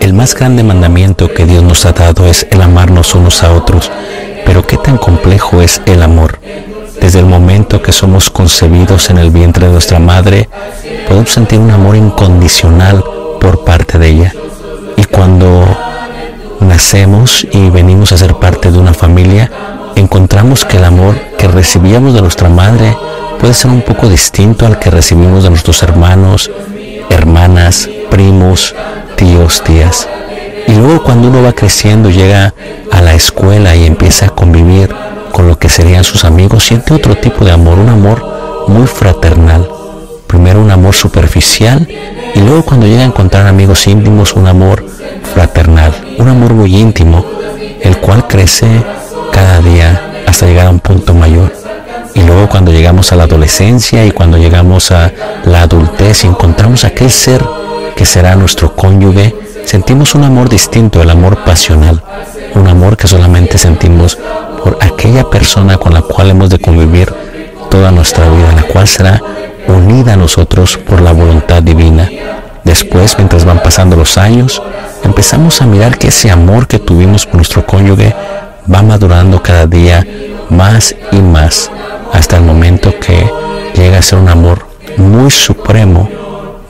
El más grande mandamiento que Dios nos ha dado es el amarnos unos a otros, pero qué tan complejo es el amor. Desde el momento que somos concebidos en el vientre de nuestra madre, podemos sentir un amor incondicional por parte de ella. Y cuando nacemos y venimos a ser parte de una familia, encontramos que el amor que recibíamos de nuestra madre puede ser un poco distinto al que recibimos de nuestros hermanos, hermanas, primos, tíos, tías. Y luego cuando uno va creciendo, llega a la escuela y empieza a convivir con lo que serían sus amigos, siente otro tipo de amor, un amor muy fraternal. Primero un amor superficial y luego cuando llega a encontrar amigos íntimos, un amor fraternal, un amor muy íntimo, el cual crece cada día hasta llegar a un punto mayor. Y luego cuando llegamos a la adolescencia y cuando llegamos a la adultez, encontramos aquel ser que será nuestro cónyuge, sentimos un amor distinto, el amor pasional, un amor que solamente sentimos por aquella persona con la cual hemos de convivir toda nuestra vida, la cual será unida a nosotros por la voluntad divina. Después, mientras van pasando los años, empezamos a mirar que ese amor que tuvimos por nuestro cónyuge va madurando cada día más y más hasta el momento que llega a ser un amor muy supremo,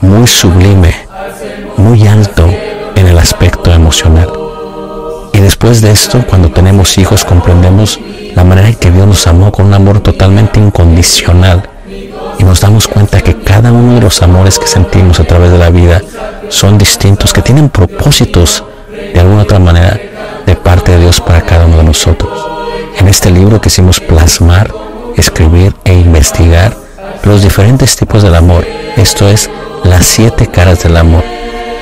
muy sublime, muy alto en el aspecto emocional. Y después de esto, cuando tenemos hijos, comprendemos la manera en que Dios nos amó con un amor totalmente incondicional. Y nos damos cuenta que cada uno de los amores que sentimos a través de la vida son distintos, que tienen propósitos de alguna otra manera de parte de Dios para cada uno de nosotros. En este libro quisimos plasmar, escribir e investigar los diferentes tipos del amor, esto es, las siete caras del amor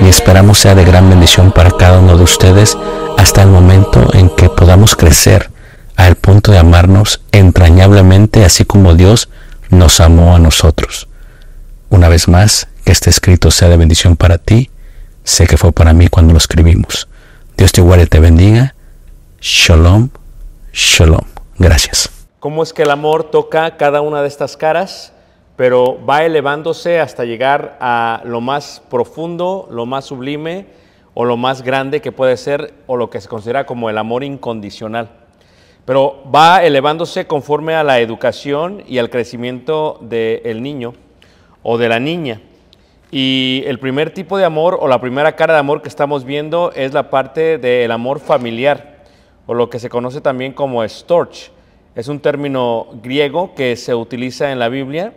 y esperamos sea de gran bendición para cada uno de ustedes hasta el momento en que podamos crecer al punto de amarnos entrañablemente así como Dios nos amó a nosotros. Una vez más, que este escrito sea de bendición para ti. Sé que fue para mí cuando lo escribimos. Dios te guarde y te bendiga. Shalom, shalom. Gracias. ¿Cómo es que el amor toca cada una de estas caras? pero va elevándose hasta llegar a lo más profundo, lo más sublime o lo más grande que puede ser o lo que se considera como el amor incondicional. Pero va elevándose conforme a la educación y al crecimiento del niño o de la niña. Y el primer tipo de amor o la primera cara de amor que estamos viendo es la parte del amor familiar o lo que se conoce también como storch. Es un término griego que se utiliza en la Biblia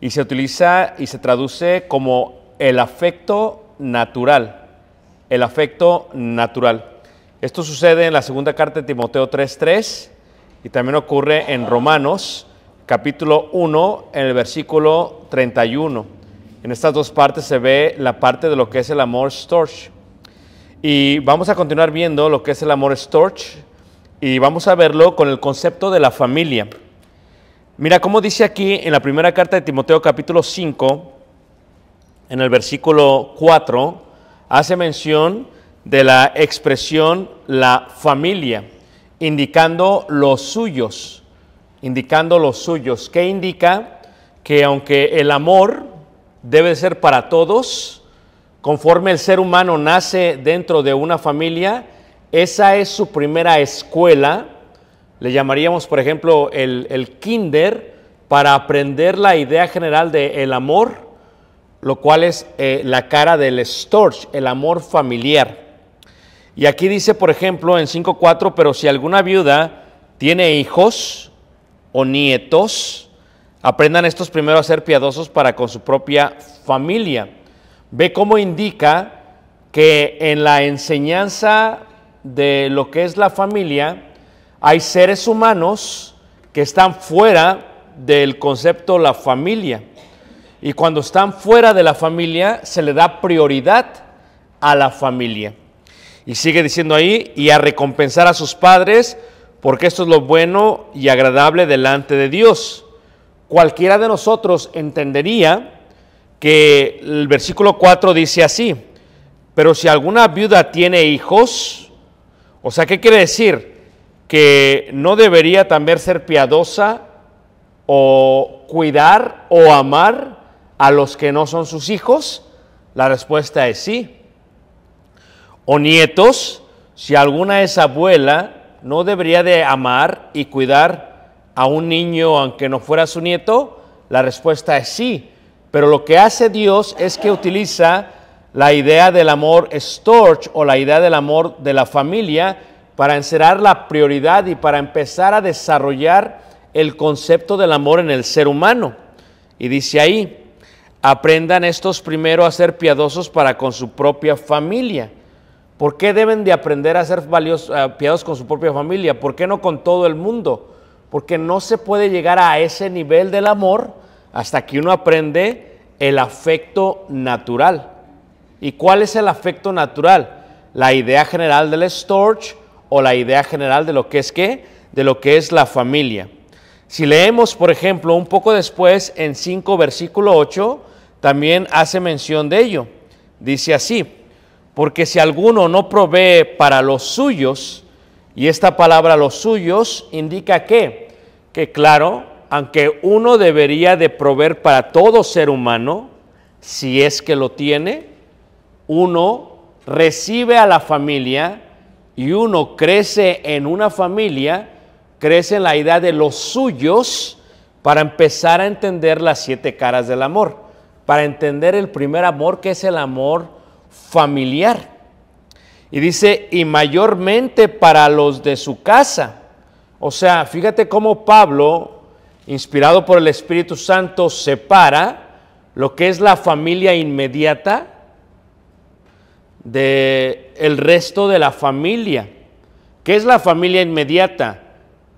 y se utiliza y se traduce como el afecto natural. El afecto natural. Esto sucede en la segunda carta de Timoteo 3.3 y también ocurre en Romanos capítulo 1 en el versículo 31. En estas dos partes se ve la parte de lo que es el amor storch. Y vamos a continuar viendo lo que es el amor storch y vamos a verlo con el concepto de la familia. Mira cómo dice aquí en la primera carta de Timoteo capítulo 5, en el versículo 4, hace mención de la expresión la familia, indicando los suyos, indicando los suyos, que indica que aunque el amor debe ser para todos, conforme el ser humano nace dentro de una familia, esa es su primera escuela, le llamaríamos, por ejemplo, el, kinder para aprender la idea general del amor, lo cual es eh, la cara del storch, el amor familiar. Y aquí dice, por ejemplo, en 5.4, pero si alguna viuda tiene hijos o nietos, aprendan estos primero a ser piadosos para con su propia familia. Ve cómo indica que en la enseñanza de lo que es la familia, hay seres humanos que están fuera del concepto la familia. Y cuando están fuera de la familia, se le da prioridad a la familia. Y sigue diciendo ahí, y a recompensar a sus padres, porque esto es lo bueno y agradable delante de Dios. Cualquiera de nosotros entendería que el versículo 4 dice así, pero si alguna viuda tiene hijos, o sea, ¿qué quiere decir? que no debería también ser piadosa o cuidar o amar a los que no son sus hijos? La respuesta es sí. O nietos, si alguna es abuela, ¿no debería de amar y cuidar a un niño aunque no fuera su nieto? La respuesta es sí. Pero lo que hace Dios es que utiliza la idea del amor storch o la idea del amor de la familia para encerrar la prioridad y para empezar a desarrollar el concepto del amor en el ser humano. Y dice ahí, aprendan estos primero a ser piadosos para con su propia familia. ¿Por qué deben de aprender a ser eh, piadosos con su propia familia? ¿Por qué no con todo el mundo? Porque no se puede llegar a ese nivel del amor hasta que uno aprende el afecto natural. ¿Y cuál es el afecto natural? La idea general del Storch o la idea general de lo que es qué, de lo que es la familia. Si leemos, por ejemplo, un poco después en 5 versículo 8, también hace mención de ello. Dice así, porque si alguno no provee para los suyos, y esta palabra los suyos indica que, que claro, aunque uno debería de proveer para todo ser humano, si es que lo tiene, uno recibe a la familia y uno crece en una familia, crece en la idea de los suyos para empezar a entender las siete caras del amor, para entender el primer amor que es el amor familiar. Y dice, y mayormente para los de su casa. O sea, fíjate cómo Pablo, inspirado por el Espíritu Santo, separa lo que es la familia inmediata de el resto de la familia. ¿Qué es la familia inmediata?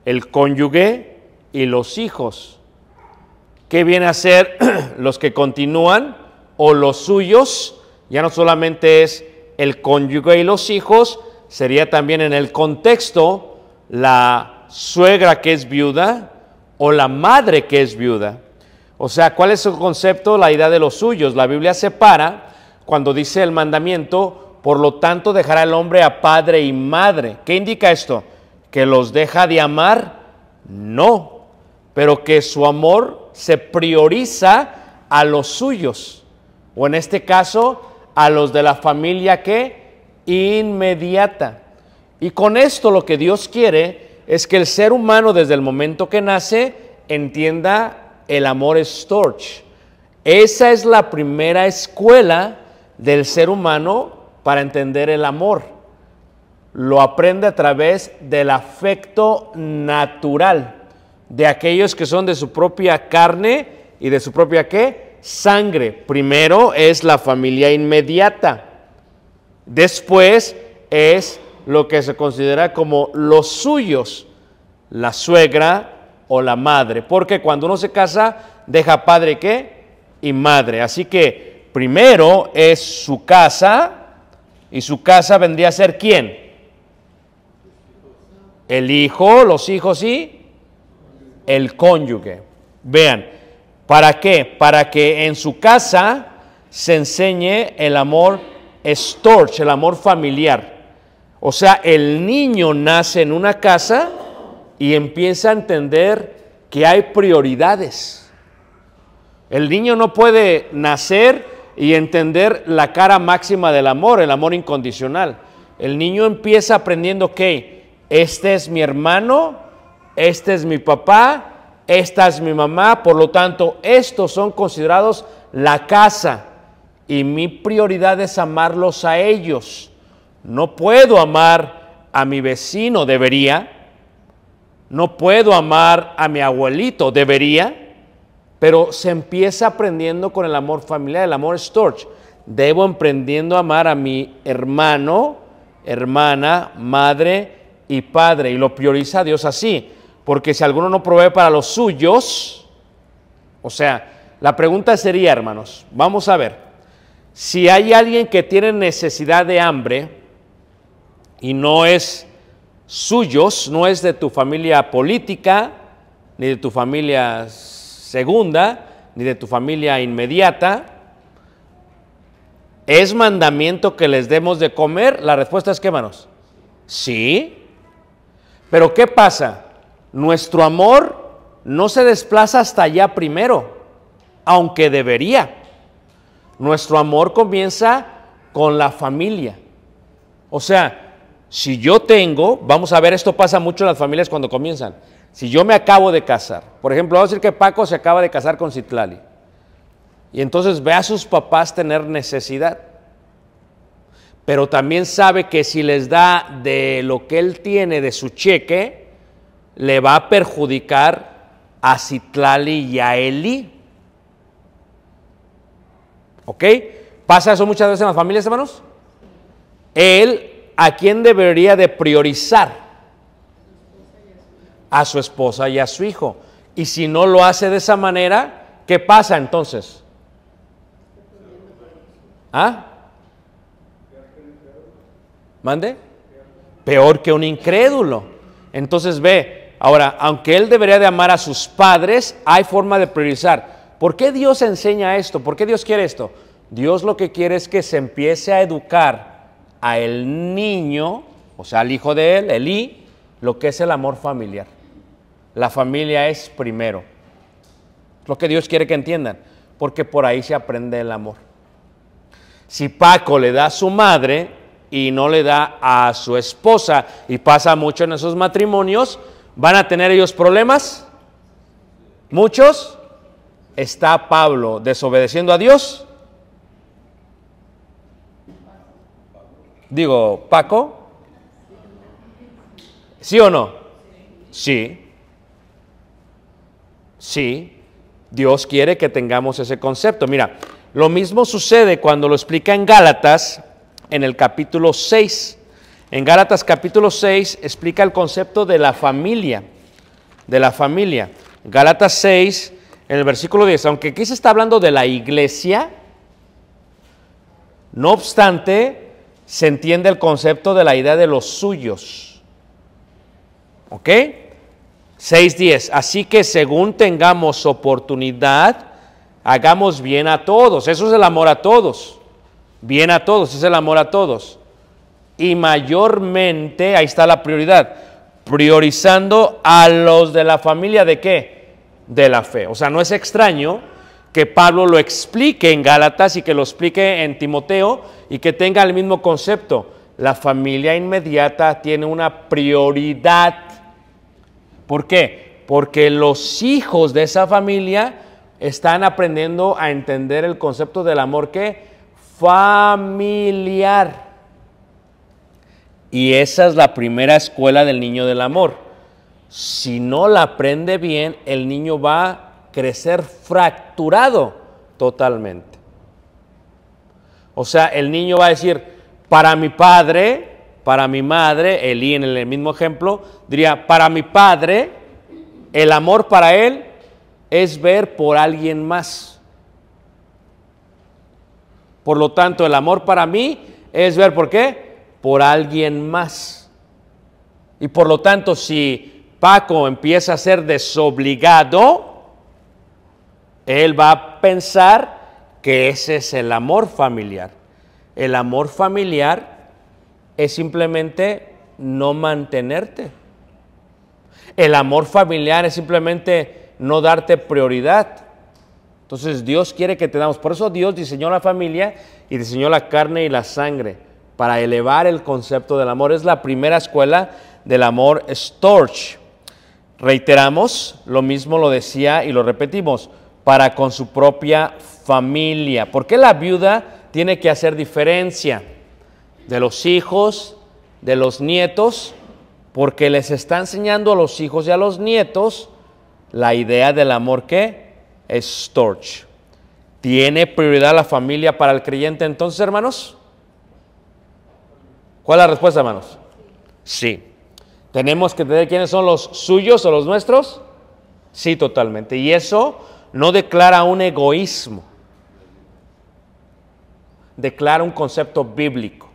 El cónyuge y los hijos. ¿Qué viene a ser los que continúan o los suyos? Ya no solamente es el cónyuge y los hijos, sería también en el contexto la suegra que es viuda o la madre que es viuda. O sea, ¿cuál es el concepto, la idea de los suyos? La Biblia separa cuando dice el mandamiento por lo tanto dejará el hombre a padre y madre. ¿Qué indica esto? ¿Que los deja de amar? No, pero que su amor se prioriza a los suyos, o en este caso, a los de la familia que inmediata. Y con esto lo que Dios quiere es que el ser humano desde el momento que nace entienda el amor storch. Esa es la primera escuela del ser humano para entender el amor. Lo aprende a través del afecto natural de aquellos que son de su propia carne y de su propia qué? Sangre. Primero es la familia inmediata. Después es lo que se considera como los suyos, la suegra o la madre. Porque cuando uno se casa, deja padre qué? Y madre. Así que primero es su casa, ¿Y su casa vendría a ser quién? El hijo, los hijos y el cónyuge. Vean, ¿para qué? Para que en su casa se enseñe el amor storch, el amor familiar. O sea, el niño nace en una casa y empieza a entender que hay prioridades. El niño no puede nacer y entender la cara máxima del amor, el amor incondicional. El niño empieza aprendiendo que este es mi hermano, este es mi papá, esta es mi mamá, por lo tanto, estos son considerados la casa y mi prioridad es amarlos a ellos. No puedo amar a mi vecino, debería. No puedo amar a mi abuelito, debería. Pero se empieza aprendiendo con el amor familiar, el amor storch. Debo emprendiendo a amar a mi hermano, hermana, madre y padre. Y lo prioriza Dios así. Porque si alguno no provee para los suyos, o sea, la pregunta sería, hermanos, vamos a ver, si hay alguien que tiene necesidad de hambre y no es suyos, no es de tu familia política, ni de tu familia segunda, ni de tu familia inmediata. ¿Es mandamiento que les demos de comer? La respuesta es que, manos. sí. Pero ¿qué pasa? Nuestro amor no se desplaza hasta allá primero, aunque debería. Nuestro amor comienza con la familia. O sea, si yo tengo, vamos a ver, esto pasa mucho en las familias cuando comienzan. Si yo me acabo de casar, por ejemplo, vamos a decir que Paco se acaba de casar con Citlali, y entonces ve a sus papás tener necesidad, pero también sabe que si les da de lo que él tiene, de su cheque, le va a perjudicar a Citlali y a Eli. ¿Ok? ¿Pasa eso muchas veces en las familias, hermanos? Él, ¿a quién debería de priorizar? a su esposa y a su hijo. Y si no lo hace de esa manera, ¿qué pasa entonces? ¿Ah? ¿Mande? Peor que un incrédulo. Entonces ve, ahora, aunque él debería de amar a sus padres, hay forma de priorizar. ¿Por qué Dios enseña esto? ¿Por qué Dios quiere esto? Dios lo que quiere es que se empiece a educar a el niño, o sea, al hijo de él, el I, lo que es el amor familiar. La familia es primero. Lo que Dios quiere que entiendan, porque por ahí se aprende el amor. Si Paco le da a su madre y no le da a su esposa, y pasa mucho en esos matrimonios, ¿van a tener ellos problemas? ¿Muchos? ¿Está Pablo desobedeciendo a Dios? Digo, Paco. ¿Sí o no? Sí. Sí, Dios quiere que tengamos ese concepto. Mira, lo mismo sucede cuando lo explica en Gálatas, en el capítulo 6. En Gálatas capítulo 6 explica el concepto de la familia, de la familia. Gálatas 6, en el versículo 10, aunque aquí se está hablando de la iglesia, no obstante, se entiende el concepto de la idea de los suyos. ¿Ok? 6.10. Así que según tengamos oportunidad, hagamos bien a todos. Eso es el amor a todos. Bien a todos, es el amor a todos. Y mayormente, ahí está la prioridad, priorizando a los de la familia de qué? De la fe. O sea, no es extraño que Pablo lo explique en Gálatas y que lo explique en Timoteo y que tenga el mismo concepto. La familia inmediata tiene una prioridad ¿Por qué? Porque los hijos de esa familia están aprendiendo a entender el concepto del amor que familiar. Y esa es la primera escuela del niño del amor. Si no la aprende bien, el niño va a crecer fracturado totalmente. O sea, el niño va a decir, para mi padre, para mi madre, Elí en el mismo ejemplo, diría, para mi padre, el amor para él es ver por alguien más. Por lo tanto, el amor para mí es ver por qué? Por alguien más. Y por lo tanto, si Paco empieza a ser desobligado, él va a pensar que ese es el amor familiar. El amor familiar es simplemente no mantenerte. El amor familiar es simplemente no darte prioridad. Entonces Dios quiere que te damos. Por eso Dios diseñó la familia y diseñó la carne y la sangre para elevar el concepto del amor. Es la primera escuela del amor Storch. Reiteramos, lo mismo lo decía y lo repetimos, para con su propia familia. ¿Por qué la viuda tiene que hacer diferencia? de los hijos, de los nietos, porque les está enseñando a los hijos y a los nietos la idea del amor que es Storch. ¿Tiene prioridad la familia para el creyente entonces, hermanos? ¿Cuál es la respuesta, hermanos? Sí. ¿Tenemos que tener quiénes son los suyos o los nuestros? Sí, totalmente. Y eso no declara un egoísmo, declara un concepto bíblico.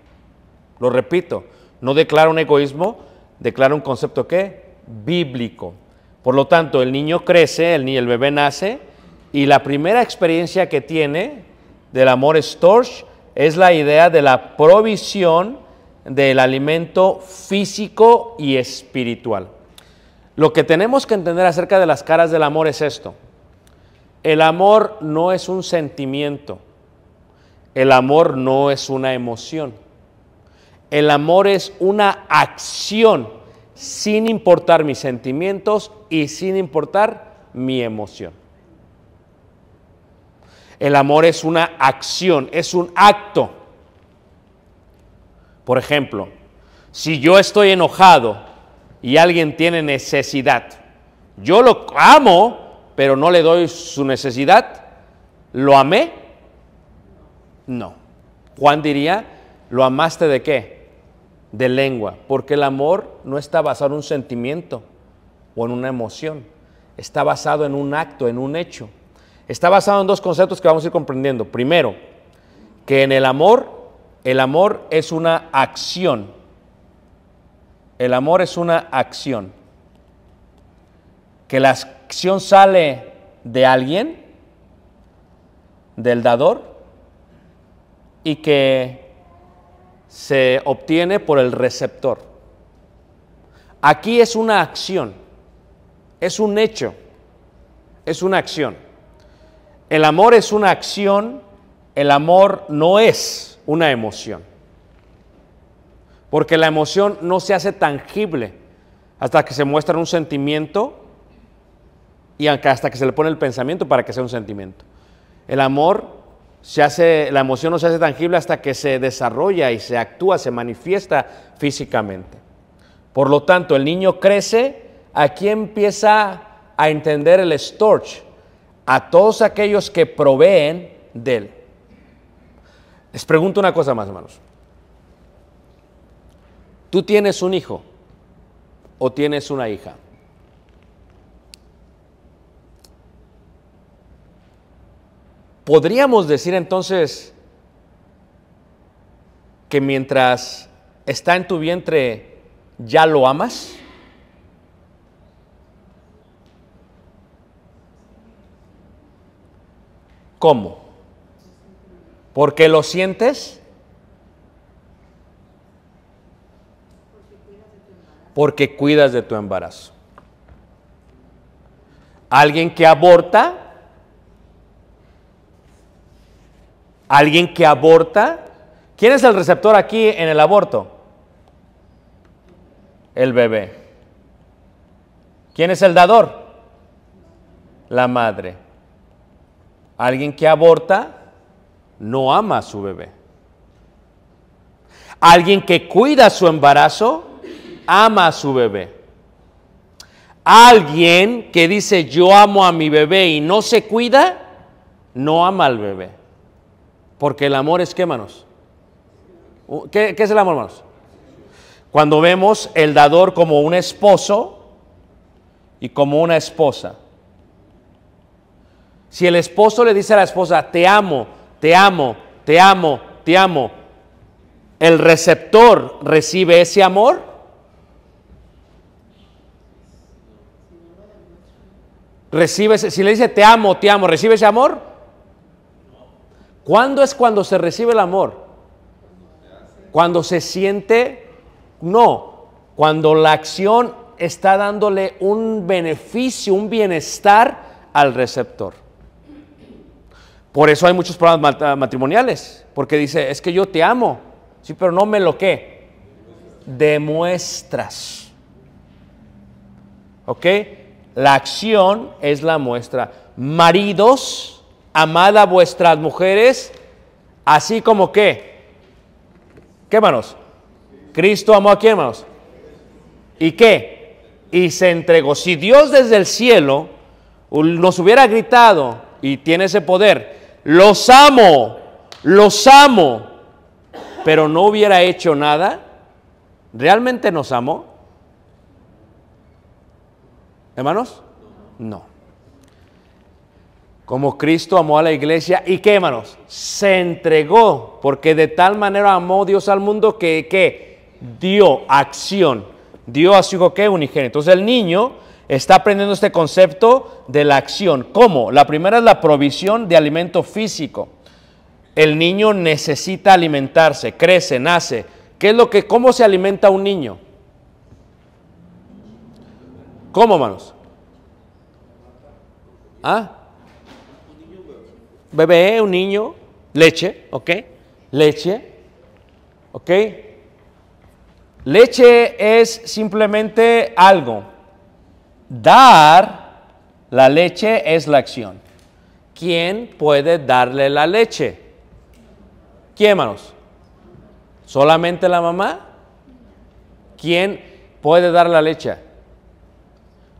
Lo repito, no declara un egoísmo, declara un concepto ¿qué? Bíblico. Por lo tanto, el niño crece, el, niño, el bebé nace, y la primera experiencia que tiene del amor storch es la idea de la provisión del alimento físico y espiritual. Lo que tenemos que entender acerca de las caras del amor es esto. El amor no es un sentimiento. El amor no es una emoción. El amor es una acción sin importar mis sentimientos y sin importar mi emoción. El amor es una acción, es un acto. Por ejemplo, si yo estoy enojado y alguien tiene necesidad, yo lo amo, pero no le doy su necesidad, ¿lo amé? No. Juan diría, ¿lo amaste de qué? de lengua, porque el amor no está basado en un sentimiento o en una emoción, está basado en un acto, en un hecho. Está basado en dos conceptos que vamos a ir comprendiendo. Primero, que en el amor, el amor es una acción. El amor es una acción. Que la acción sale de alguien, del dador, y que se obtiene por el receptor. Aquí es una acción, es un hecho, es una acción. El amor es una acción, el amor no es una emoción. Porque la emoción no se hace tangible hasta que se muestra un sentimiento y hasta que se le pone el pensamiento para que sea un sentimiento. El amor se hace, la emoción no se hace tangible hasta que se desarrolla y se actúa, se manifiesta físicamente. Por lo tanto, el niño crece, aquí empieza a entender el storch, a todos aquellos que proveen de él. Les pregunto una cosa más, hermanos. Tú tienes un hijo o tienes una hija. Podríamos decir entonces que mientras está en tu vientre, ¿ya lo amas? ¿Cómo? ¿Porque lo sientes? Porque cuidas de tu embarazo. Alguien que aborta alguien que aborta. ¿Quién es el receptor aquí en el aborto? El bebé. ¿Quién es el dador? La madre. Alguien que aborta no ama a su bebé. Alguien que cuida su embarazo ama a su bebé. Alguien que dice yo amo a mi bebé y no se cuida, no ama al bebé. Porque el amor es qué, manos. Uh, ¿Qué, es el amor, hermanos? Cuando vemos el dador como un esposo y como una esposa. Si el esposo le dice a la esposa, te amo, te amo, te amo, te amo, ¿el receptor recibe ese amor? ¿Recibe, si le dice te amo, te amo, ¿recibe ese amor? ¿Cuándo es cuando se recibe el amor? Cuando se siente, no, cuando la acción está dándole un beneficio, un bienestar al receptor. Por eso hay muchos problemas matrimoniales, porque dice, es que yo te amo, sí, pero no me lo que demuestras. ¿Ok? La acción es la muestra. Maridos, amad a vuestras mujeres, así como que, ¿qué hermanos? Cristo amó a quién hermanos? ¿Y qué? Y se entregó. Si Dios desde el cielo nos hubiera gritado, y tiene ese poder, los amo, los amo, pero no hubiera hecho nada, ¿realmente nos amó? Hermanos, no como Cristo amó a la iglesia y qué, hermanos, se entregó, porque de tal manera amó Dios al mundo que, dio acción, dio a su hijo que unigénito. Entonces el niño está aprendiendo este concepto de la acción. ¿Cómo? La primera es la provisión de alimento físico. El niño necesita alimentarse, crece, nace. ¿Qué es lo que, cómo se alimenta un niño? ¿Cómo, hermanos? ¿Ah? bebé, un niño, leche, ¿ok? Leche, ¿ok? Leche es simplemente algo. Dar la leche es la acción. ¿Quién puede darle la leche? ¿Quién, hermanos? ¿Solamente la mamá? ¿Quién puede dar la leche?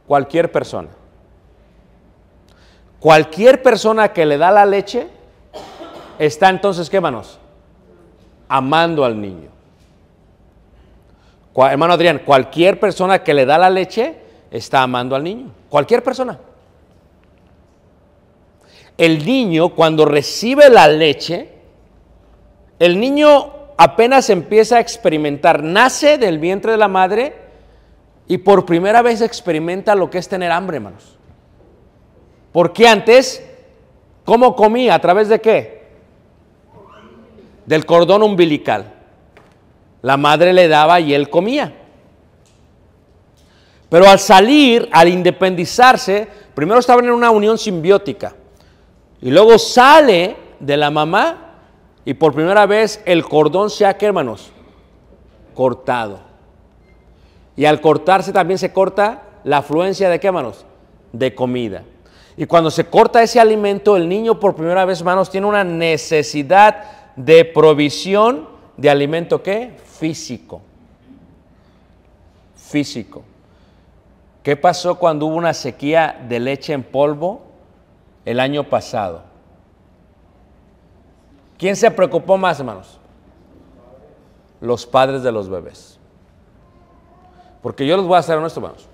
Cualquier persona. Cualquier persona que le da la leche está entonces, ¿qué hermanos? Amando al niño. hermano Adrián, cualquier persona que le da la leche está amando al niño. Cualquier persona. El niño cuando recibe la leche, el niño apenas empieza a experimentar, nace del vientre de la madre y por primera vez experimenta lo que es tener hambre, hermanos. Porque antes, ¿cómo comía? ¿A través de qué? Del cordón umbilical. La madre le daba y él comía. Pero al salir, al independizarse, primero estaban en una unión simbiótica. Y luego sale de la mamá y por primera vez el cordón se ha, ¿qué hermanos, cortado. Y al cortarse también se corta la afluencia de qué, hermanos? De comida. Y cuando se corta ese alimento, el niño por primera vez, hermanos, tiene una necesidad de provisión de alimento ¿qué? Físico. Físico. ¿Qué pasó cuando hubo una sequía de leche en polvo el año pasado? ¿Quién se preocupó más, hermanos? Los padres de los bebés. Porque yo les voy a hacer honesto, hermanos.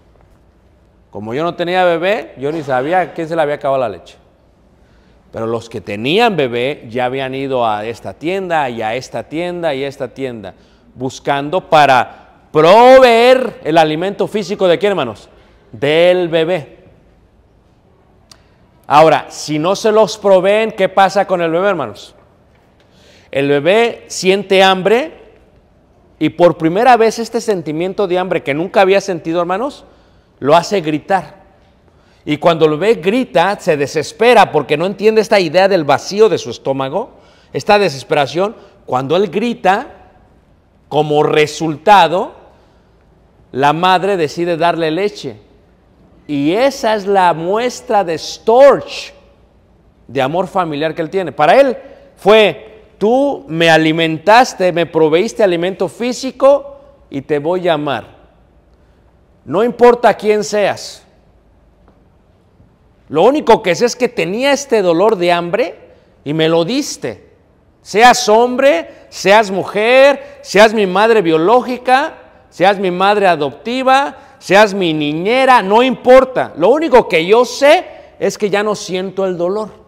Como yo no tenía bebé, yo ni sabía que se le había acabado la leche. Pero los que tenían bebé ya habían ido a esta tienda y a esta tienda y a esta tienda, buscando para proveer el alimento físico de quién, hermanos? Del bebé. Ahora, si no se los proveen, ¿qué pasa con el bebé, hermanos? El bebé siente hambre y por primera vez este sentimiento de hambre que nunca había sentido, hermanos, lo hace gritar. Y cuando lo ve, grita, se desespera porque no entiende esta idea del vacío de su estómago, esta desesperación. Cuando él grita, como resultado, la madre decide darle leche. Y esa es la muestra de Storch, de amor familiar que él tiene. Para él fue, tú me alimentaste, me proveíste alimento físico y te voy a amar. No importa quién seas. Lo único que sé es que tenía este dolor de hambre y me lo diste. Seas hombre, seas mujer, seas mi madre biológica, seas mi madre adoptiva, seas mi niñera, no importa. Lo único que yo sé es que ya no siento el dolor.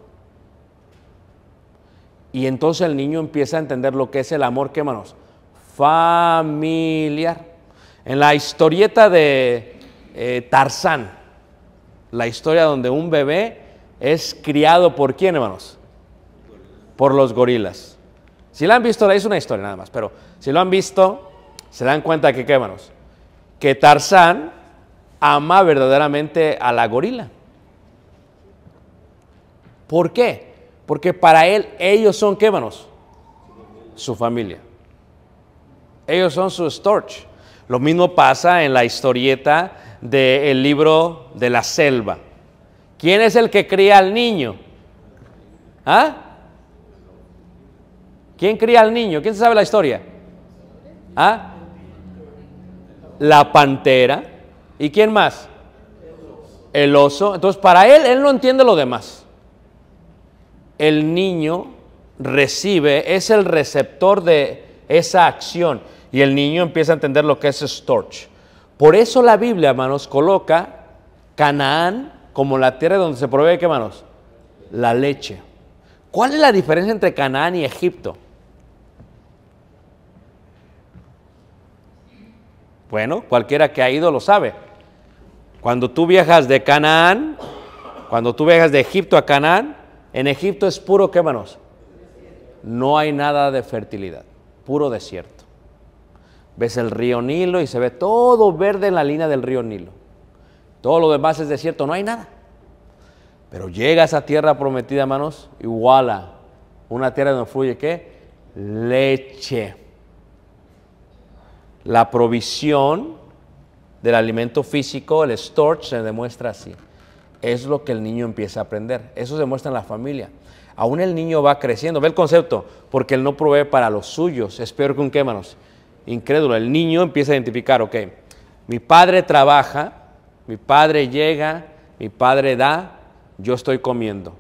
Y entonces el niño empieza a entender lo que es el amor, que manos? Familiar. En la historieta de eh, Tarzán, la historia donde un bebé es criado por quién, hermanos? Por los gorilas. Si la han visto, es una historia nada más, pero si lo han visto, se dan cuenta que, ¿qué, hermanos? Que Tarzán ama verdaderamente a la gorila. ¿Por qué? Porque para él, ellos son, ¿qué, hermanos? Su familia. Ellos son su storch. Lo mismo pasa en la historieta del libro de la selva. ¿Quién es el que cría al niño? ¿Ah? ¿Quién cría al niño? ¿Quién sabe la historia? ¿Ah? La pantera. ¿Y quién más? El oso. Entonces, para él, él no entiende lo demás. El niño recibe, es el receptor de esa acción y el niño empieza a entender lo que es storch. Por eso la Biblia, hermanos, coloca Canaán como la tierra donde se provee, ¿qué, hermanos? La leche. ¿Cuál es la diferencia entre Canaán y Egipto? Bueno, cualquiera que ha ido lo sabe. Cuando tú viajas de Canaán, cuando tú viajas de Egipto a Canaán, en Egipto es puro, ¿qué, hermanos? No hay nada de fertilidad, puro desierto. Ves el río Nilo y se ve todo verde en la línea del río Nilo. Todo lo demás es desierto, no hay nada. Pero llega a esa tierra prometida, hermanos, a Una tierra donde fluye qué? Leche. La provisión del alimento físico, el Storch, se demuestra así. Es lo que el niño empieza a aprender. Eso se muestra en la familia. Aún el niño va creciendo. Ve el concepto, porque él no provee para los suyos. espero que un qué, incrédulo. El niño empieza a identificar, ok, mi padre trabaja, mi padre llega, mi padre da, yo estoy comiendo.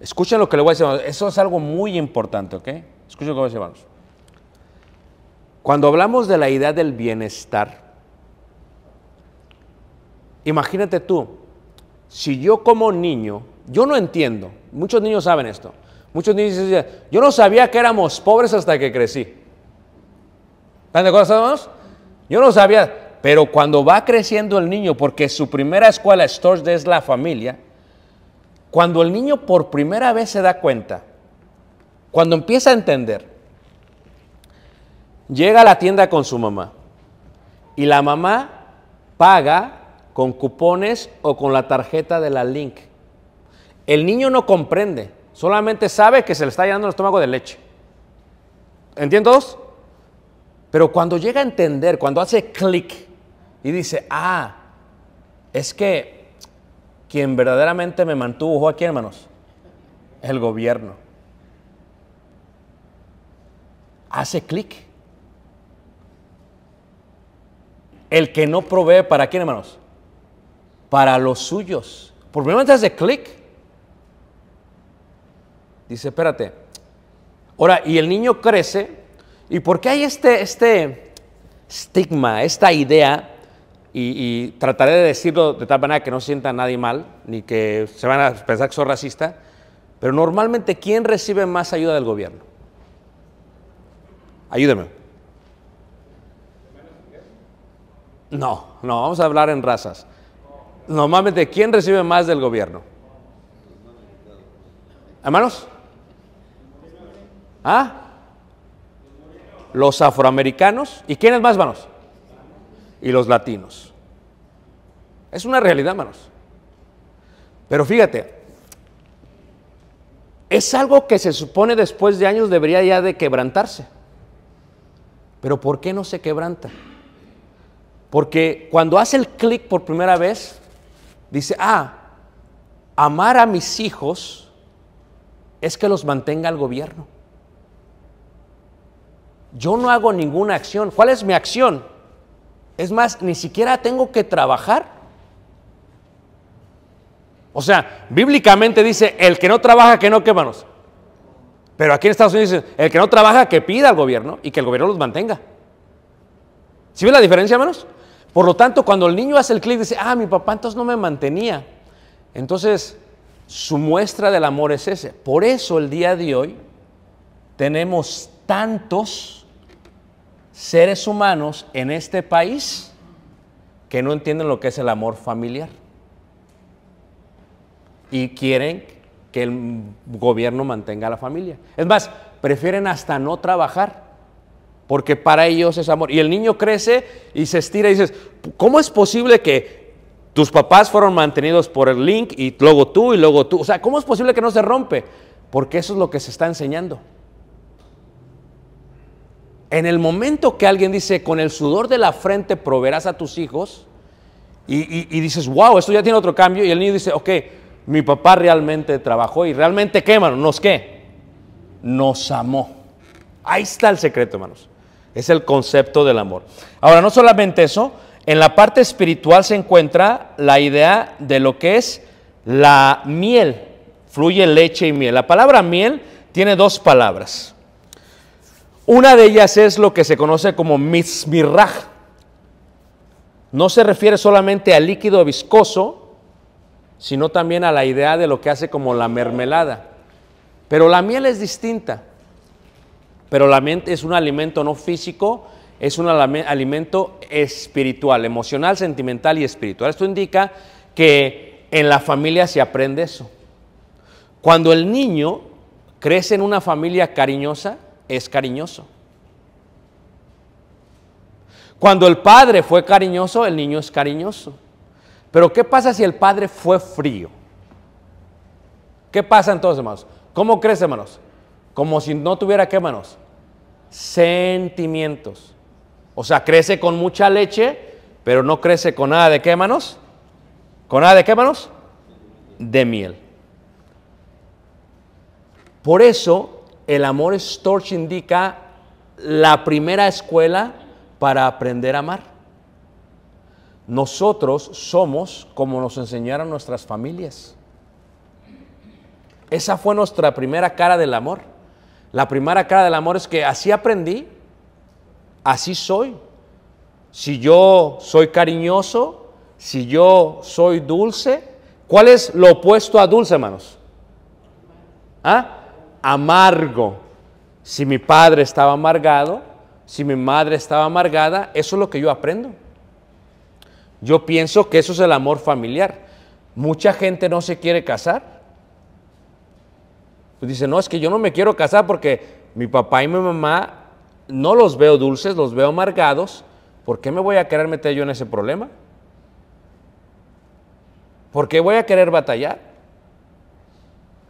Escuchen lo que le voy a decir, Eso es algo muy importante, ¿ok? Escuchen lo que voy a decir, Cuando hablamos de la idea del bienestar, imagínate tú, si yo como niño, yo no entiendo, muchos niños saben esto, Muchos niños dicen, yo no sabía que éramos pobres hasta que crecí. ¿Están de acuerdo, hermanos? Yo no sabía, pero cuando va creciendo el niño, porque su primera escuela, Storch, es la familia, cuando el niño por primera vez se da cuenta, cuando empieza a entender, llega a la tienda con su mamá y la mamá paga con cupones o con la tarjeta de la Link. El niño no comprende Solamente sabe que se le está llenando el estómago de leche. ¿Entiendes? Pero cuando llega a entender, cuando hace clic y dice, ah, es que quien verdaderamente me mantuvo aquí, hermanos, el gobierno. Hace clic. El que no provee para quién, hermanos? Para los suyos. Por primera vez hace clic. Dice, espérate. Ahora, y el niño crece, ¿y por qué hay este, este estigma, esta idea? Y, trataré de decirlo de tal manera que no sienta nadie mal, ni que se van a pensar que soy racista, pero normalmente, ¿quién recibe más ayuda del gobierno? Ayúdeme. No, no, vamos a hablar en razas. Normalmente, ¿quién recibe más del gobierno? Hermanos, ¿Ah? Los afroamericanos. ¿Y quiénes más, manos? Y los latinos. Es una realidad, manos. Pero fíjate, es algo que se supone después de años debería ya de quebrantarse. Pero ¿por qué no se quebranta? Porque cuando hace el clic por primera vez, dice, ah, amar a mis hijos es que los mantenga el gobierno yo no hago ninguna acción. ¿Cuál es mi acción? Es más, ni siquiera tengo que trabajar. O sea, bíblicamente dice, el que no trabaja, que no quémanos. Pero aquí en Estados Unidos dice, el que no trabaja, que pida al gobierno y que el gobierno los mantenga. ¿Sí ven la diferencia, hermanos? Por lo tanto, cuando el niño hace el clic, dice, ah, mi papá entonces no me mantenía. Entonces, su muestra del amor es ese. Por eso el día de hoy tenemos tantos seres humanos en este país que no entienden lo que es el amor familiar y quieren que el gobierno mantenga a la familia. Es más, prefieren hasta no trabajar, porque para ellos es amor. Y el niño crece y se estira y dices, ¿cómo es posible que tus papás fueron mantenidos por el link y luego tú y luego tú? O sea, ¿cómo es posible que no se rompe? Porque eso es lo que se está enseñando. En el momento que alguien dice, con el sudor de la frente proveerás a tus hijos, y, dices, wow, esto ya tiene otro cambio, y el niño dice, ok, mi papá realmente trabajó y realmente qué, hermano, nos qué, nos amó. Ahí está el secreto, hermanos. Es el concepto del amor. Ahora, no solamente eso, en la parte espiritual se encuentra la idea de lo que es la miel. Fluye leche y miel. La palabra miel tiene dos palabras. Una de ellas es lo que se conoce como mismirraj. No se refiere solamente al líquido viscoso, sino también a la idea de lo que hace como la mermelada. Pero la miel es distinta. Pero la mente es un alimento no físico, es un alimento espiritual, emocional, sentimental y espiritual. Esto indica que en la familia se aprende eso. Cuando el niño crece en una familia cariñosa, es cariñoso. Cuando el padre fue cariñoso, el niño es cariñoso. Pero ¿qué pasa si el padre fue frío? ¿Qué pasa entonces, hermanos? ¿Cómo crece, hermanos? Como si no tuviera qué, hermanos? Sentimientos. O sea, crece con mucha leche, pero no crece con nada de qué, hermanos? ¿Con nada de qué, hermanos? De miel. Por eso el amor Storch indica la primera escuela para aprender a amar. Nosotros somos como nos enseñaron nuestras familias. Esa fue nuestra primera cara del amor. La primera cara del amor es que así aprendí, así soy. Si yo soy cariñoso, si yo soy dulce, ¿cuál es lo opuesto a dulce, hermanos? ¿Ah? amargo. Si mi padre estaba amargado, si mi madre estaba amargada, eso es lo que yo aprendo. Yo pienso que eso es el amor familiar. Mucha gente no se quiere casar. Pues dice, no, es que yo no me quiero casar porque mi papá y mi mamá no los veo dulces, los veo amargados. ¿Por qué me voy a querer meter yo en ese problema? ¿Por qué voy a querer batallar?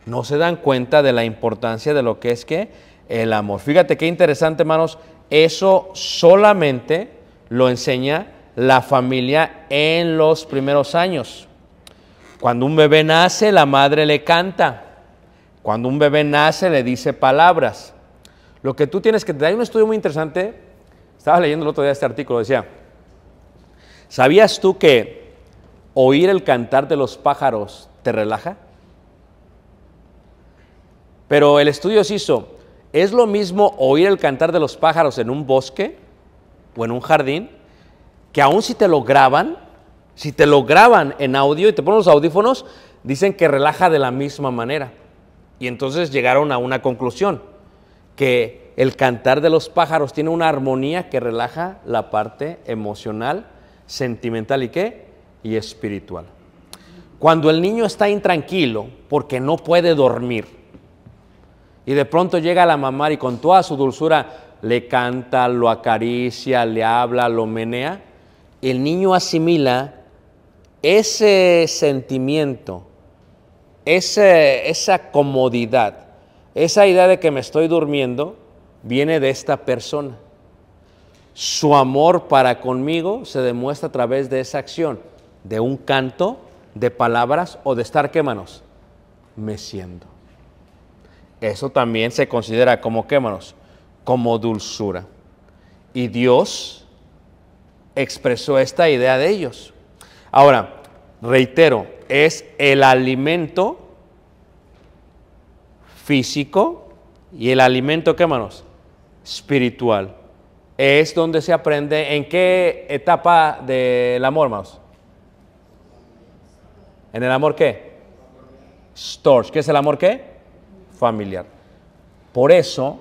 no se dan cuenta de la importancia de lo que es que el amor. Fíjate qué interesante, hermanos, eso solamente lo enseña la familia en los primeros años. Cuando un bebé nace, la madre le canta. Cuando un bebé nace, le dice palabras. Lo que tú tienes que tener, hay un estudio muy interesante, estaba leyendo el otro día este artículo, decía, ¿sabías tú que oír el cantar de los pájaros te relaja? Pero el estudio se hizo, ¿es lo mismo oír el cantar de los pájaros en un bosque o en un jardín? Que aun si te lo graban, si te lo graban en audio y te ponen los audífonos, dicen que relaja de la misma manera. Y entonces llegaron a una conclusión, que el cantar de los pájaros tiene una armonía que relaja la parte emocional, sentimental y qué? Y espiritual. Cuando el niño está intranquilo porque no puede dormir, y de pronto llega la mamá y con toda su dulzura le canta, lo acaricia, le habla, lo menea. El niño asimila ese sentimiento, esa comodidad, esa idea de que me estoy durmiendo, viene de esta persona. Su amor para conmigo se demuestra a través de esa acción, de un canto, de palabras o de estar qué manos, Me siento. Eso también se considera como, qué Como dulzura. Y Dios expresó esta idea de ellos. Ahora, reitero, es el alimento físico y el alimento, qué Espiritual. Es donde se aprende en qué etapa del amor, hermanos. ¿En el amor qué? Storch. ¿Qué es el amor qué? familiar. Por eso,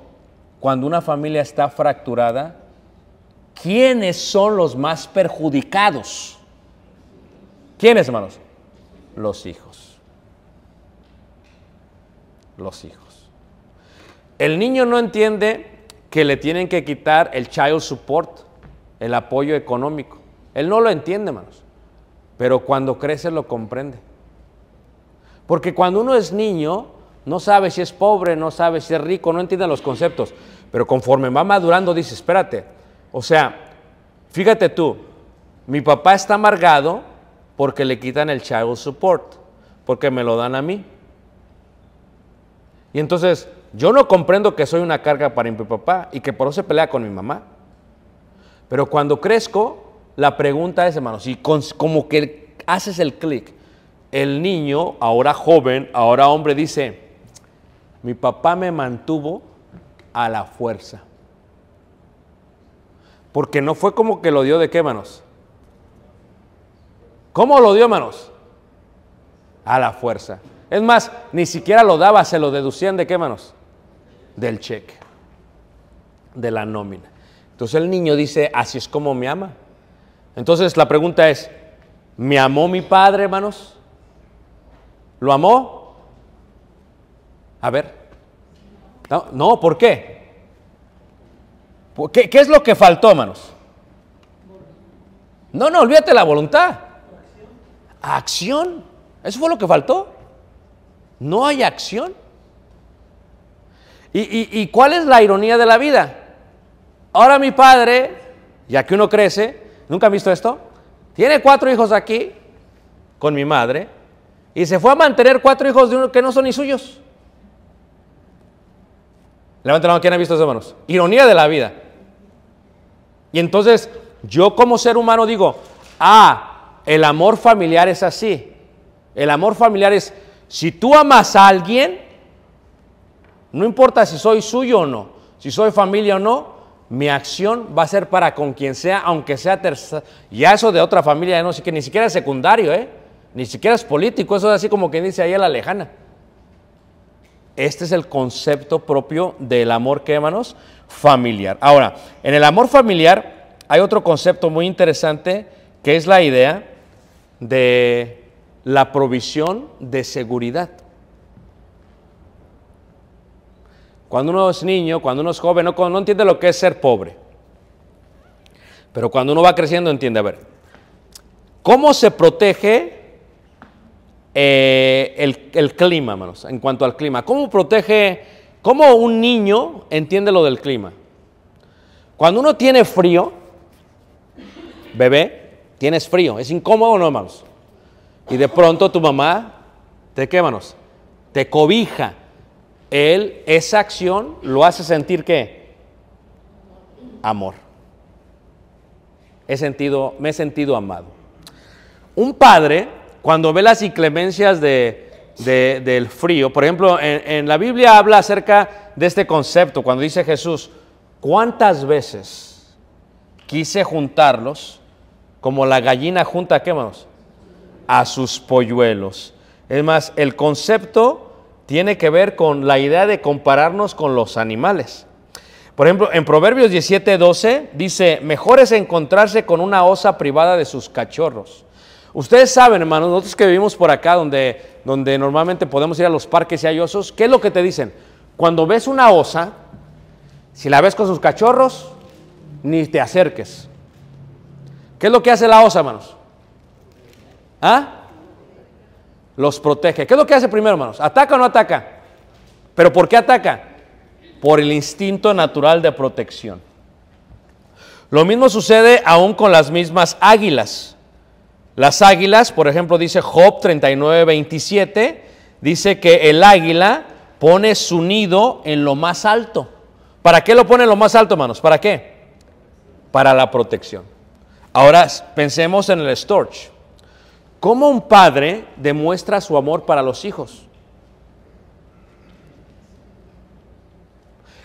cuando una familia está fracturada, ¿quiénes son los más perjudicados? ¿Quiénes, hermanos? Los hijos. Los hijos. El niño no entiende que le tienen que quitar el child support, el apoyo económico. Él no lo entiende, hermanos. Pero cuando crece lo comprende. Porque cuando uno es niño, no sabe si es pobre, no sabe si es rico, no entiende los conceptos. Pero conforme va madurando, dice, espérate. O sea, fíjate tú, mi papá está amargado porque le quitan el child support, porque me lo dan a mí. Y entonces, yo no comprendo que soy una carga para mi papá y que por eso se pelea con mi mamá. Pero cuando crezco, la pregunta es, hermano, si como que haces el clic, el niño, ahora joven, ahora hombre, dice, mi papá me mantuvo a la fuerza. Porque no fue como que lo dio de qué manos. ¿Cómo lo dio manos? A la fuerza. Es más, ni siquiera lo daba, se lo deducían de qué manos? Del cheque, de la nómina. Entonces el niño dice, así es como me ama. Entonces la pregunta es, ¿me amó mi padre, hermanos? ¿Lo amó? A ver. No, ¿por qué? qué? es lo que faltó, Manos? No, no, olvídate la voluntad. Acción. Eso fue lo que faltó. No hay acción. ¿Y, y cuál es la ironía de la vida? Ahora mi padre, ya que uno crece, ¿nunca ha visto esto? Tiene cuatro hijos aquí con mi madre y se fue a mantener cuatro hijos de uno que no son ni suyos. Levanten la mano, ¿quién ha visto eso, hermanos? Ironía de la vida. Y entonces, yo como ser humano digo, ah, el amor familiar es así. El amor familiar es, si tú amas a alguien, no importa si soy suyo o no, si soy familia o no, mi acción va a ser para con quien sea, aunque sea tercera. Ya eso de otra familia, no sé que ni siquiera es secundario, ¿eh? Ni siquiera es político, eso es así como quien dice ahí a la lejana. Este es el concepto propio del amor, que familiar. Ahora, en el amor familiar hay otro concepto muy interesante que es la idea de la provisión de seguridad. Cuando uno es niño, cuando uno es joven, no entiende lo que es ser pobre. Pero cuando uno va creciendo entiende, a ver, ¿cómo se protege eh, el, clima, manos, en cuanto al clima. ¿Cómo protege, cómo un niño entiende lo del clima? Cuando uno tiene frío, bebé, tienes frío, es incómodo, ¿no, hermanos? Y de pronto tu mamá, ¿te qué, Te cobija. Él, esa acción lo hace sentir qué? Amor. He sentido, me he sentido amado. Un padre cuando ve las inclemencias del frío, por ejemplo, en, la Biblia habla acerca de este concepto, cuando dice Jesús, ¿cuántas veces quise juntarlos como la gallina junta, qué manos? A sus polluelos. Es más, el concepto tiene que ver con la idea de compararnos con los animales. Por ejemplo, en Proverbios 17, 12 dice, mejor es encontrarse con una osa privada de sus cachorros Ustedes saben, hermanos, nosotros que vivimos por acá, donde, donde normalmente podemos ir a los parques y hay osos, ¿qué es lo que te dicen? Cuando ves una osa, si la ves con sus cachorros, ni te acerques. ¿Qué es lo que hace la osa, hermanos? ¿Ah? Los protege. ¿Qué es lo que hace primero, hermanos? ¿Ataca o no ataca? ¿Pero por qué ataca? Por el instinto natural de protección. Lo mismo sucede aún con las mismas águilas. Las águilas, por ejemplo, dice Job 39, 27, dice que el águila pone su nido en lo más alto. ¿Para qué lo pone en lo más alto, hermanos? ¿Para qué? Para la protección. Ahora pensemos en el storch. ¿Cómo un padre demuestra su amor para los hijos?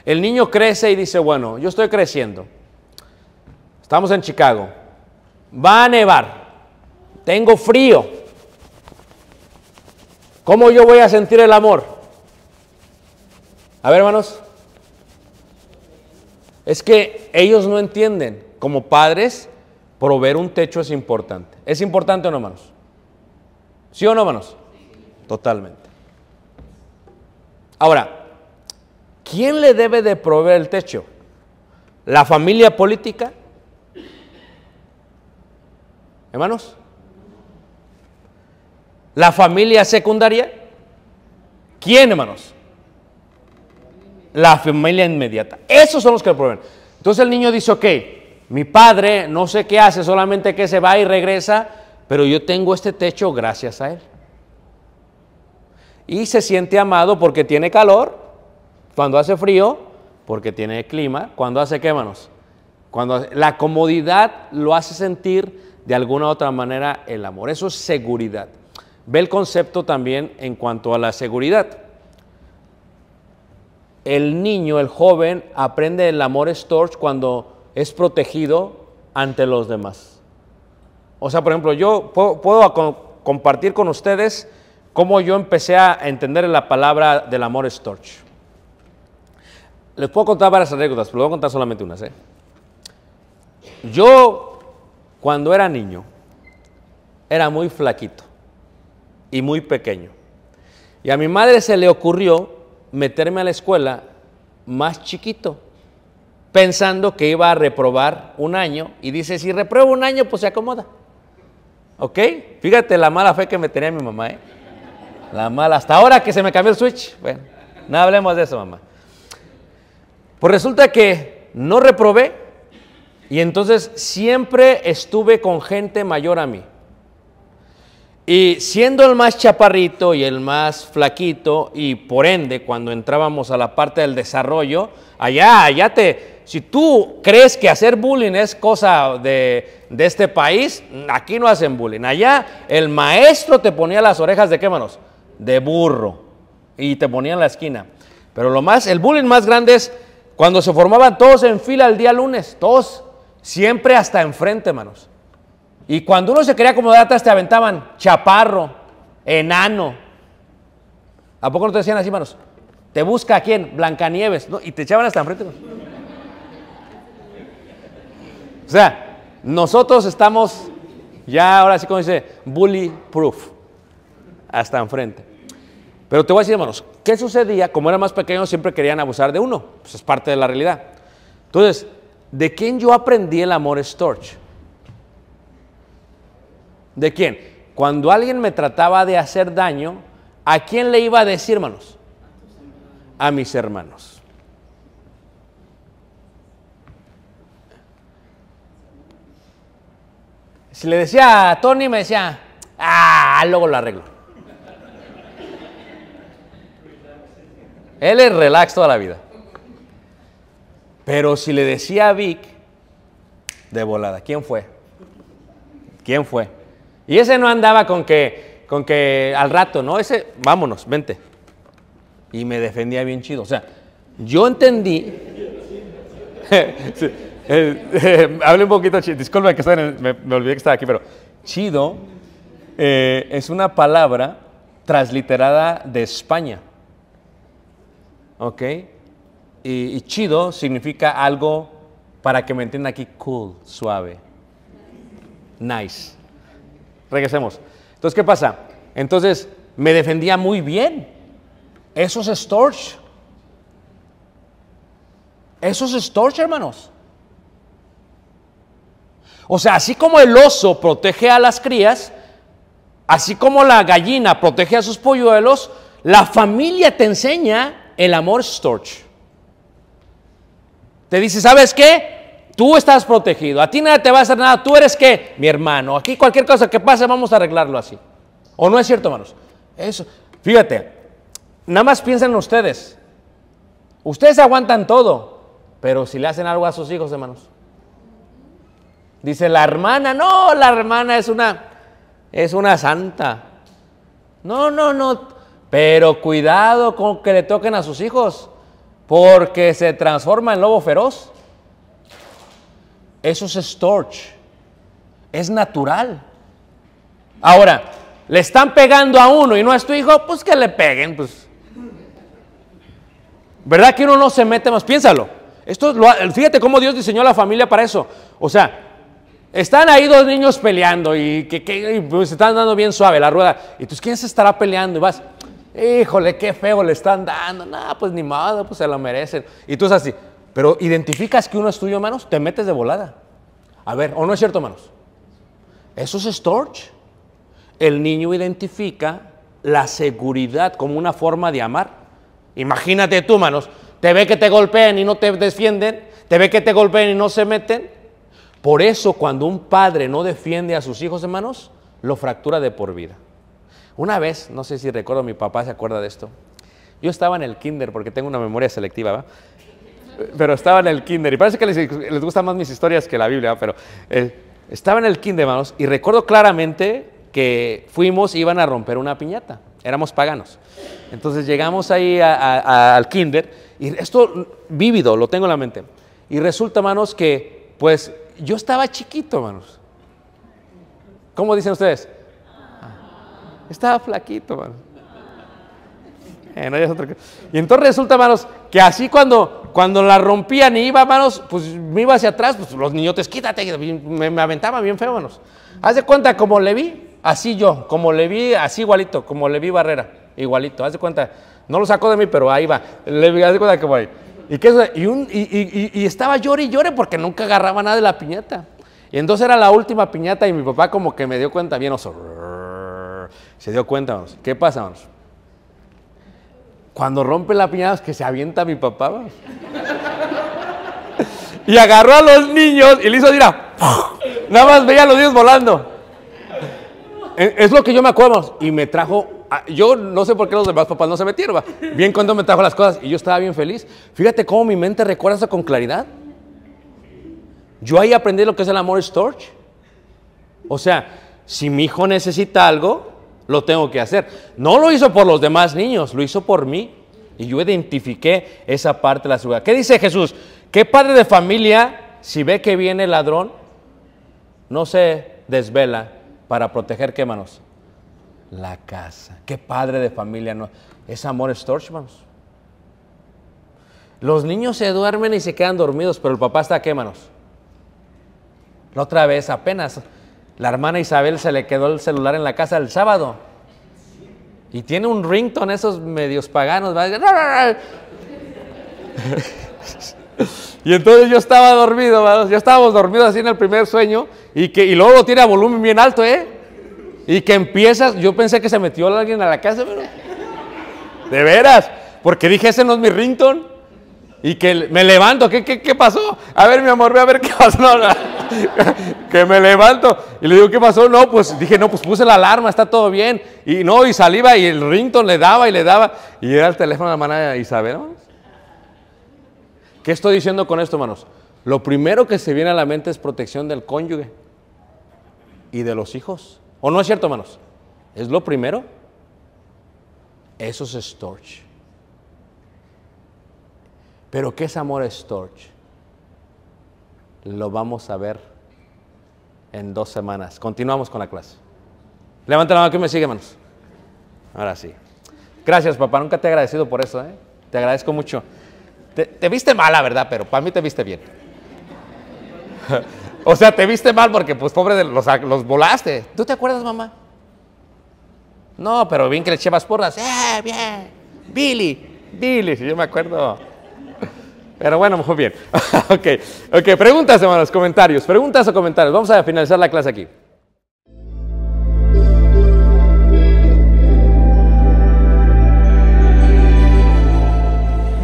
El niño crece y dice, bueno, yo estoy creciendo. Estamos en Chicago. Va a nevar tengo frío, ¿cómo yo voy a sentir el amor? A ver, hermanos, es que ellos no entienden. Como padres, proveer un techo es importante. ¿Es importante o no, hermanos? ¿Sí o no, hermanos? Totalmente. Ahora, ¿quién le debe de proveer el techo? ¿La familia política? Hermanos, ¿La familia secundaria? ¿Quién, hermanos? La familia inmediata. Esos son los que lo proveen. Entonces el niño dice, ok, mi padre no sé qué hace, solamente que se va y regresa, pero yo tengo este techo gracias a él. Y se siente amado porque tiene calor, cuando hace frío, porque tiene clima, cuando hace qué, hermanos? Cuando la comodidad lo hace sentir de alguna u otra manera el amor. Eso es seguridad. Ve el concepto también en cuanto a la seguridad. El niño, el joven, aprende el amor storch cuando es protegido ante los demás. O sea, por ejemplo, yo puedo, compartir con ustedes cómo yo empecé a entender la palabra del amor storch. Les puedo contar varias anécdotas, pero voy a contar solamente unas. ¿eh? Yo, cuando era niño, era muy flaquito y muy pequeño. Y a mi madre se le ocurrió meterme a la escuela más chiquito, pensando que iba a reprobar un año y dice, si repruebo un año, pues se acomoda. ¿Ok? Fíjate la mala fe que me tenía mi mamá, ¿eh? La mala, hasta ahora que se me cambió el switch. Bueno, no hablemos de eso, mamá. Pues resulta que no reprobé y entonces siempre estuve con gente mayor a mí. Y siendo el más chaparrito y el más flaquito, y por ende, cuando entrábamos a la parte del desarrollo, allá, allá te. Si tú crees que hacer bullying es cosa de, este país, aquí no hacen bullying. Allá el maestro te ponía las orejas de qué manos? De burro. Y te ponía en la esquina. Pero lo más, el bullying más grande es cuando se formaban todos en fila el día lunes, todos, siempre hasta enfrente, manos. Y cuando uno se quería acomodar atrás te aventaban chaparro, enano. ¿A poco no te decían así, hermanos? Te busca a quién? Blancanieves. Y te echaban hasta enfrente. O sea, nosotros estamos ya ahora sí como dice, bully proof. Hasta enfrente. Pero te voy a decir, hermanos, ¿qué sucedía? Como era más pequeño, siempre querían abusar de uno. Pues es parte de la realidad. Entonces, ¿de quién yo aprendí el amor Storch? ¿De quién? Cuando alguien me trataba de hacer daño, ¿a quién le iba a decir, hermanos? A mis hermanos. Si le decía a Tony, me decía, ah, luego lo arreglo. Él es relax toda la vida. Pero si le decía a Vic, de volada, ¿quién fue? ¿Quién fue? Y ese no andaba con que, con que al rato, no, ese, vámonos, vente. Y me defendía bien chido. O sea, yo entendí. Eh, eh, hablé un poquito chido. Disculpen que me, olvidé que estaba aquí, pero chido eh, es una palabra transliterada de España. ¿Ok? Y, y chido significa algo, para que me entienda aquí, cool, suave, nice. Regresemos. Entonces, ¿qué pasa? Entonces, me defendía muy bien. Eso es Storch. Eso es Storch, hermanos. O sea, así como el oso protege a las crías, así como la gallina protege a sus polluelos, la familia te enseña el amor Storch. Te dice, ¿sabes qué? Tú estás protegido. A ti nadie te va a hacer nada. Tú eres que mi hermano. Aquí cualquier cosa que pase vamos a arreglarlo así. ¿O no es cierto, hermanos? Eso. Fíjate, nada más piensen ustedes. Ustedes aguantan todo, pero si le hacen algo a sus hijos, hermanos. Dice la hermana, no, la hermana es una es una santa. No, no, no, pero cuidado con que le toquen a sus hijos, porque se transforma en lobo feroz. Eso es storch. Es natural. Ahora, le están pegando a uno y no es tu hijo, pues que le peguen, pues. ¿Verdad que uno no se mete más? Piénsalo. Esto lo, fíjate cómo Dios diseñó la familia para eso. O sea, están ahí dos niños peleando y que, pues, se están dando bien suave la rueda. Y tú, ¿quién se estará peleando? Y vas, híjole, qué feo le están dando. No, pues ni modo, pues se lo merecen. Y tú es así, pero identificas que uno es tuyo, hermanos, te metes de volada. A ver, ¿o no es cierto, hermanos? Eso es Storch. El niño identifica la seguridad como una forma de amar. Imagínate tú, hermanos, te ve que te golpean y no te defienden, te ve que te golpean y no se meten. Por eso cuando un padre no defiende a sus hijos, hermanos, lo fractura de por vida. Una vez, no sé si recuerdo, mi papá se acuerda de esto. Yo estaba en el kinder, porque tengo una memoria selectiva, ¿va? pero estaba en el kinder. Y parece que les, gustan más mis historias que la Biblia, pero eh, estaba en el kinder, manos. y recuerdo claramente que fuimos, iban a romper una piñata. Éramos paganos. Entonces llegamos ahí al kinder, y esto vívido, lo tengo en la mente. Y resulta, manos, que pues yo estaba chiquito, manos. ¿Cómo dicen ustedes? Ah, estaba flaquito, hermanos. Eh, y entonces resulta, manos, que así cuando, cuando la rompían y iba, manos, pues me iba hacia atrás, pues los niñotes, quítate, me, aventaba bien feo, manos. Haz de cuenta, como le vi, así yo, como le vi, así igualito, como le vi Barrera, igualito, haz de cuenta, no lo sacó de mí, pero ahí va, le vi, haz de cuenta que voy. Y, y, un, y, estaba llore y llore porque nunca agarraba nada de la piñata. Y entonces era la última piñata y mi papá como que me dio cuenta bien oso. Se dio cuenta, ¿Qué pasa, manos? Cuando rompe la piñada es que se avienta mi papá. Y agarró a los niños y le hizo, mira, nada más veía a los niños volando. E, es lo que yo me acuerdo. Y me trajo, yo no sé por qué los demás papás no se metieron. Bien cuando me trajo las cosas y yo estaba bien feliz. Fíjate cómo mi mente recuerda eso con claridad. Yo ahí aprendí lo que es el amor Storch. O sea, si mi hijo necesita algo, lo tengo que hacer. No lo hizo por los demás niños, lo hizo por mí. Y yo identifiqué esa parte de la ciudad. ¿Qué dice Jesús? ¿Qué padre de familia, si ve que viene el ladrón, no se desvela para proteger qué, manos? La casa. ¿Qué padre de familia no? Es amor storch, hermanos. Los niños se duermen y se quedan dormidos, pero el papá está qué, manos? La otra vez apenas la hermana Isabel se le quedó el celular en la casa el sábado. Y tiene un rington esos medios paganos. y entonces yo estaba dormido, ya estábamos dormidos así en el primer sueño y que luego lo tiene a volumen bien alto, ¿eh? Y que empiezas, yo pensé que se metió alguien a la casa, pero de veras, porque dije, ese no es mi rington. Y que me levanto, ¿qué, qué, qué pasó? A ver, mi amor, voy a ver qué pasó. que me levanto y le digo, ¿qué pasó? No, pues dije, no, pues puse la alarma, está todo bien. Y no, y salía y el rington le daba y le daba. Y era el teléfono de la hermana Isabel, ¿Qué estoy diciendo con esto, hermanos? Lo primero que se viene a la mente es protección del cónyuge y de los hijos. ¿O no es cierto, hermanos? Es lo primero. Eso es storch. Pero ¿qué es amor storch? lo vamos a ver en dos semanas. Continuamos con la clase. Levanta la mano que me sigue, manos. Ahora sí. Gracias, papá. Nunca te he agradecido por eso, ¿eh? Te agradezco mucho. Te, viste viste la ¿verdad? Pero para mí te viste bien. o sea, te viste mal porque, pues, pobre, de los, los volaste. ¿Tú te acuerdas, mamá? No, pero bien que le más porras. ¡Eh, bien! Billy, Billy, si yo me acuerdo. Pero bueno, mejor bien. ok, ok, preguntas, hermanos, comentarios, preguntas o comentarios. Vamos a finalizar la clase aquí.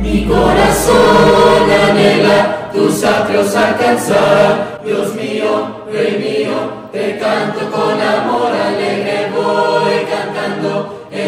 Mi corazón anhela tus atrios alcanzar. Dios mío, Rey mío, te canto con amor alegre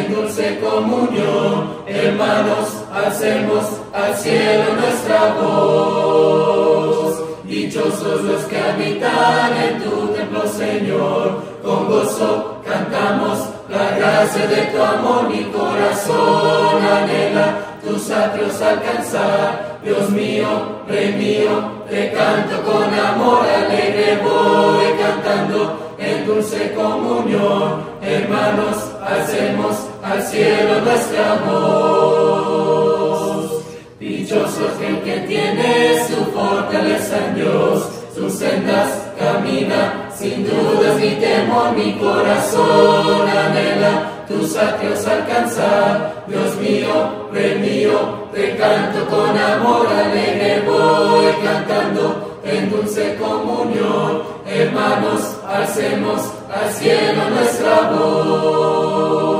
dulce comunión, hermanos, hacemos al cielo nuestra voz. Dichosos los que habitan en tu templo, Señor, con gozo cantamos la gracia de tu amor, mi corazón anhela tus atrios alcanzar. Dios mío, Rey mío, te canto con amor, alegre voy cantando en dulce comunión. Hermanos, hacemos al cielo nuestra voz. Dichoso es el que tiene su fortaleza en Dios, sus sendas camina, sin dudas ni temor mi corazón anhela, tus atrios alcanzar. Dios mío, Rey mío, te canto con amor alegre voy cantando en dulce comunión. Hermanos, hacemos al cielo nuestra voz.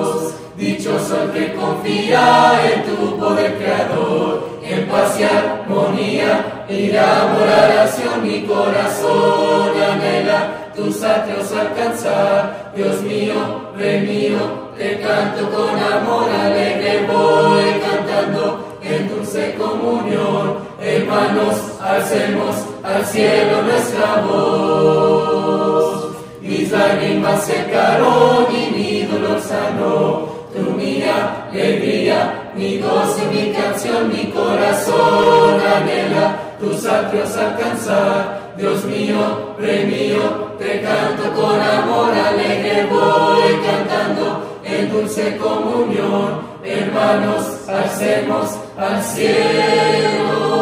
Dichoso el que confía en tu poder creador, en paz y armonía irá la morar mi corazón, anhela tus atrios alcanzar. Dios mío, rey mío, te canto con amor, alegre voy cantando en dulce comunión. Hermanos, hacemos al cielo nuestra voz. Mis lágrimas secaron y mi dolor sanó tu mía alegría, mi y mi canción, mi corazón anhela tus atrios alcanzar. Dios mío, Rey mío, te canto con amor alegre voy cantando en dulce comunión. Hermanos, alcemos al cielo.